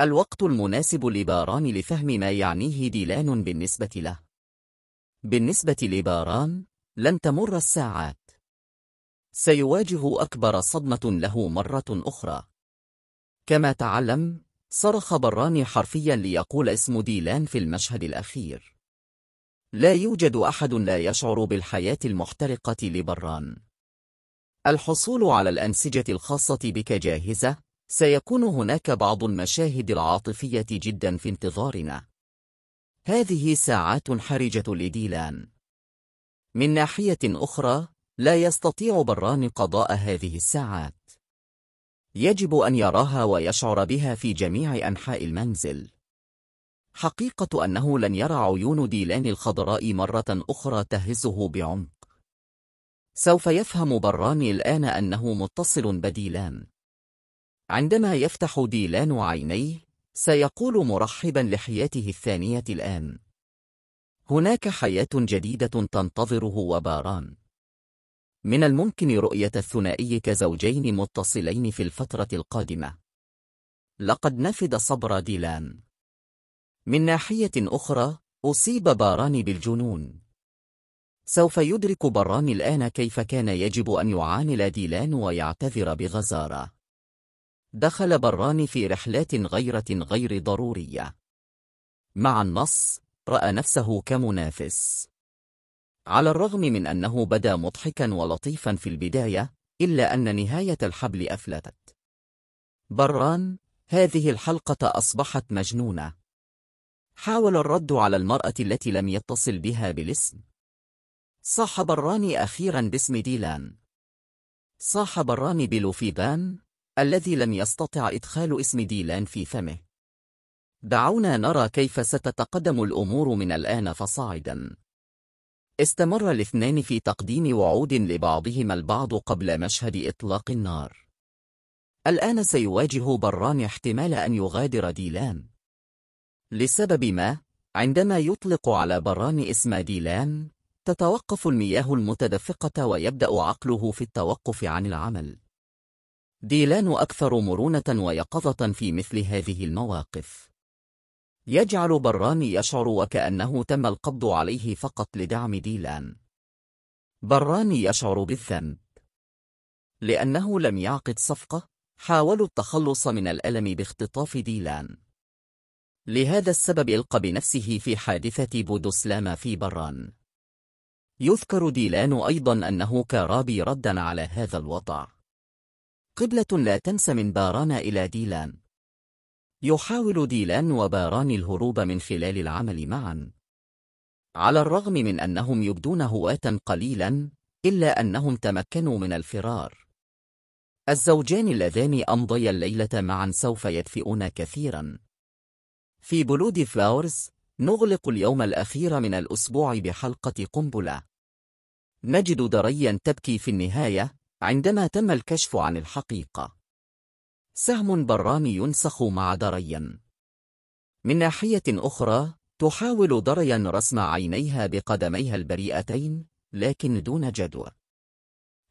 الوقت المناسب لباران لفهم ما يعنيه ديلان بالنسبة له بالنسبة لباران لن تمر الساعات سيواجه أكبر صدمة له مرة أخرى كما تعلم صرخ براني حرفيا ليقول اسم ديلان في المشهد الأخير لا يوجد أحد لا يشعر بالحياة المحترقة لبران الحصول على الأنسجة الخاصة بك جاهزة سيكون هناك بعض المشاهد العاطفية جدا في انتظارنا. هذه ساعات حرجة لديلان. من ناحية أخرى، لا يستطيع بران قضاء هذه الساعات. يجب أن يراها ويشعر بها في جميع أنحاء المنزل. حقيقة أنه لن يرى عيون ديلان الخضراء مرة أخرى تهزه بعمق. سوف يفهم بران الآن أنه متصل بديلان. عندما يفتح ديلان عينيه، سيقول مرحبا لحياته الثانية الآن. هناك حياة جديدة تنتظره وباران. من الممكن رؤية الثنائي كزوجين متصلين في الفترة القادمة. لقد نفد صبر ديلان. من ناحية أخرى، أصيب باران بالجنون. سوف يدرك باران الآن كيف كان يجب أن يعامل ديلان ويعتذر بغزارة. دخل بران في رحلات غيرة غير ضرورية مع النص رأى نفسه كمنافس على الرغم من أنه بدا مضحكا ولطيفا في البداية إلا أن نهاية الحبل أفلتت بران هذه الحلقة أصبحت مجنونة حاول الرد على المرأة التي لم يتصل بها بالاسم صاح بران أخيرا باسم ديلان صاح بران بلوفيبان الذي لم يستطع إدخال اسم ديلان في فمه دعونا نرى كيف ستتقدم الأمور من الآن فصاعدا استمر الاثنان في تقديم وعود لبعضهما البعض قبل مشهد إطلاق النار الآن سيواجه بران احتمال أن يغادر ديلان لسبب ما عندما يطلق على بران اسم ديلان تتوقف المياه المتدفقة ويبدأ عقله في التوقف عن العمل ديلان أكثر مرونة ويقظة في مثل هذه المواقف يجعل براني يشعر وكأنه تم القبض عليه فقط لدعم ديلان براني يشعر بالذنب لأنه لم يعقد صفقة حاولوا التخلص من الألم باختطاف ديلان لهذا السبب ألقى بنفسه في حادثة بودوسلاما في بران يذكر ديلان أيضا أنه كرابي ردا على هذا الوضع قبلة لا تنس من باران إلى ديلان يحاول ديلان وباران الهروب من خلال العمل معا على الرغم من أنهم يبدون هواة قليلا إلا أنهم تمكنوا من الفرار الزوجان اللذان أمضيا الليلة معا سوف يدفئون كثيرا في بلود فلاورز نغلق اليوم الأخير من الأسبوع بحلقة قنبلة نجد دريا تبكي في النهاية عندما تم الكشف عن الحقيقة سهم برامي ينسخ مع دريا من ناحية أخرى تحاول دريا رسم عينيها بقدميها البريئتين لكن دون جدوى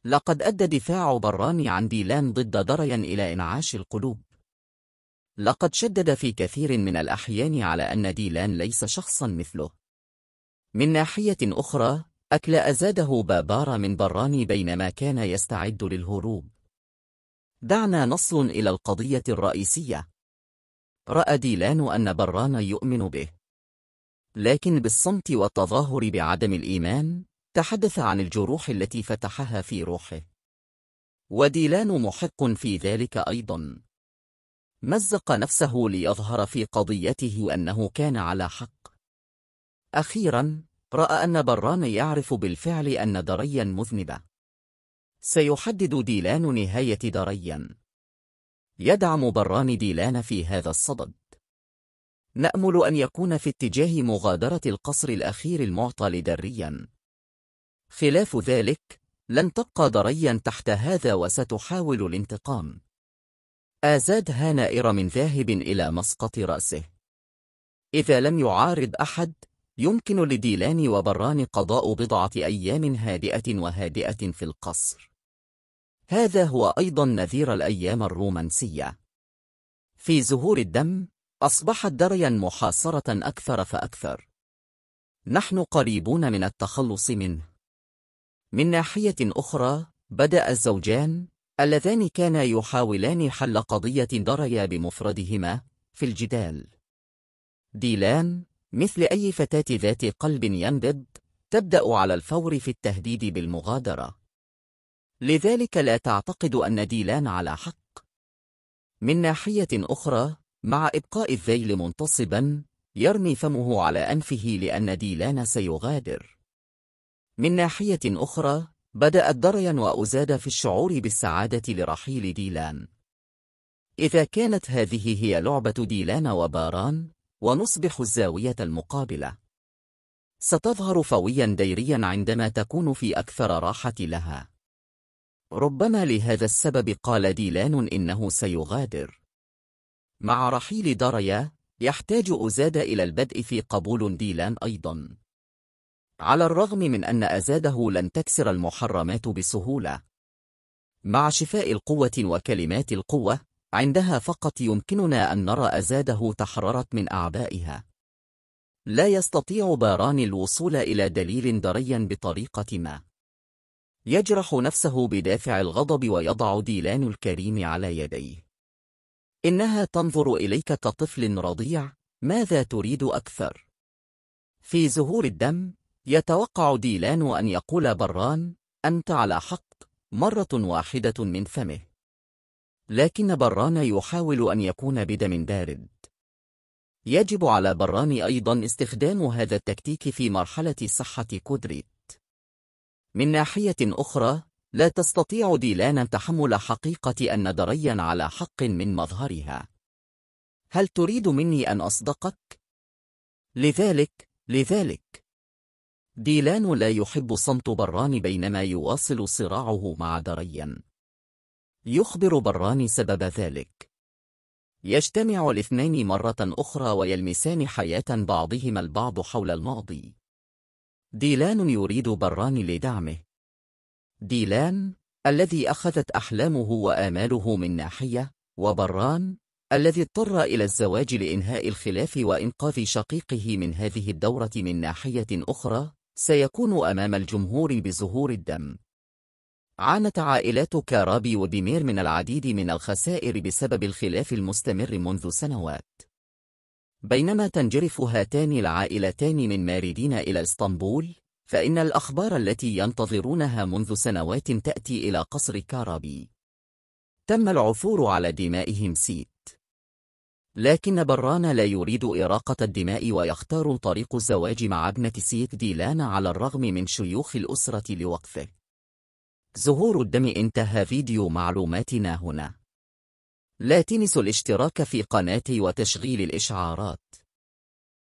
لقد أدى دفاع برامي عن ديلان ضد دريا إلى إنعاش القلوب لقد شدد في كثير من الأحيان على أن ديلان ليس شخصا مثله من ناحية أخرى أكل أزاده بابار من براني بينما كان يستعد للهروب دعنا نصل إلى القضية الرئيسية رأى ديلان أن بران يؤمن به لكن بالصمت والتظاهر بعدم الإيمان تحدث عن الجروح التي فتحها في روحه وديلان محق في ذلك أيضا مزق نفسه ليظهر في قضيته أنه كان على حق أخيرا رأى أن بران يعرف بالفعل أن دريا مذنبة سيحدد ديلان نهاية دريا يدعم بران ديلان في هذا الصدد نأمل أن يكون في اتجاه مغادرة القصر الأخير المعطى لدريا خلاف ذلك لن تبقى دريا تحت هذا وستحاول الانتقام آزاد هانائر من ذاهب إلى مسقط رأسه إذا لم يعارض أحد يمكن لديلان وبران قضاء بضعة أيام هادئة وهادئة في القصر هذا هو أيضا نذير الأيام الرومانسية في زهور الدم أصبحت دريا محاصرة أكثر فأكثر نحن قريبون من التخلص منه من ناحية أخرى بدأ الزوجان اللذان كانا يحاولان حل قضية دريا بمفردهما في الجدال ديلان مثل أي فتاة ذات قلب ينبض تبدأ على الفور في التهديد بالمغادرة لذلك لا تعتقد أن ديلان على حق من ناحية أخرى مع إبقاء الذيل منتصبا يرمي فمه على أنفه لأن ديلان سيغادر من ناحية أخرى بدأت دريا وأزاد في الشعور بالسعادة لرحيل ديلان إذا كانت هذه هي لعبة ديلان وباران ونصبح الزاوية المقابلة ستظهر فويا ديريا عندما تكون في أكثر راحة لها ربما لهذا السبب قال ديلان إنه سيغادر مع رحيل داريا يحتاج أزاد إلى البدء في قبول ديلان أيضا على الرغم من أن أزاده لن تكسر المحرمات بسهولة مع شفاء القوة وكلمات القوة عندها فقط يمكننا أن نرى أزاده تحررت من أعبائها لا يستطيع باران الوصول إلى دليل دري بطريقة ما يجرح نفسه بدافع الغضب ويضع ديلان الكريم على يديه إنها تنظر إليك كطفل رضيع ماذا تريد أكثر؟ في زهور الدم يتوقع ديلان أن يقول بران أنت على حق مرة واحدة من فمه لكن بران يحاول أن يكون بدم بارد يجب على بران أيضا استخدام هذا التكتيك في مرحلة صحة كودريت من ناحية أخرى لا تستطيع ديلان تحمل حقيقة أن دريا على حق من مظهرها هل تريد مني أن أصدقك؟ لذلك لذلك ديلان لا يحب صمت بران بينما يواصل صراعه مع دريا يخبر براني سبب ذلك يجتمع الاثنين مرة أخرى ويلمسان حياة بعضهما البعض حول الماضي ديلان يريد براني لدعمه ديلان الذي أخذت أحلامه وآماله من ناحية وبران الذي اضطر إلى الزواج لإنهاء الخلاف وإنقاذ شقيقه من هذه الدورة من ناحية أخرى سيكون أمام الجمهور بزهور الدم عانت عائلات كارابي وبمير من العديد من الخسائر بسبب الخلاف المستمر منذ سنوات بينما تنجرف هاتان العائلتان من ماردين إلى اسطنبول فإن الأخبار التي ينتظرونها منذ سنوات تأتي إلى قصر كارابي تم العثور على دمائهم سيت لكن بران لا يريد إراقة الدماء ويختار طريق الزواج مع ابنة سيت ديلان على الرغم من شيوخ الأسرة لوقفه زهور الدم انتهى فيديو معلوماتنا هنا لا تنسوا الاشتراك في قناتي وتشغيل الإشعارات